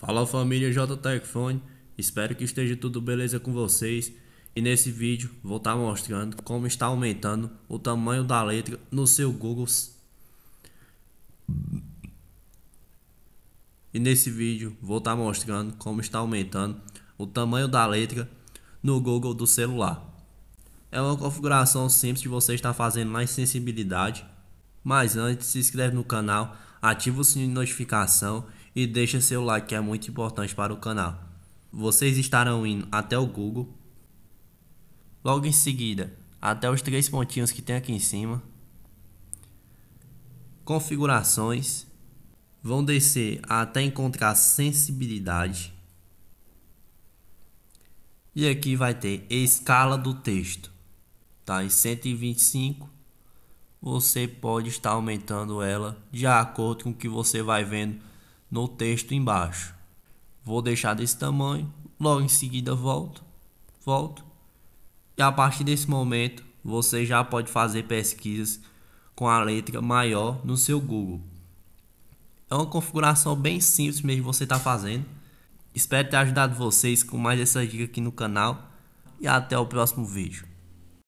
Fala família J espero que esteja tudo beleza com vocês e nesse vídeo vou estar tá mostrando como está aumentando o tamanho da letra no seu Google E nesse vídeo vou estar tá mostrando como está aumentando o tamanho da letra no Google do celular. É uma configuração simples de você estar fazendo mais sensibilidade, mas antes se inscreve no canal, ativa o sininho de notificação e deixa seu like que é muito importante para o canal. Vocês estarão indo até o Google. Logo em seguida, até os três pontinhos que tem aqui em cima. Configurações. Vão descer até encontrar sensibilidade. E aqui vai ter escala do texto. Tá em 125. Você pode estar aumentando ela de acordo com o que você vai vendo no texto embaixo. Vou deixar desse tamanho, logo em seguida volto, volto. E a partir desse momento, você já pode fazer pesquisas com a letra maior no seu Google. É uma configuração bem simples mesmo você está fazendo. Espero ter ajudado vocês com mais essa dica aqui no canal e até o próximo vídeo.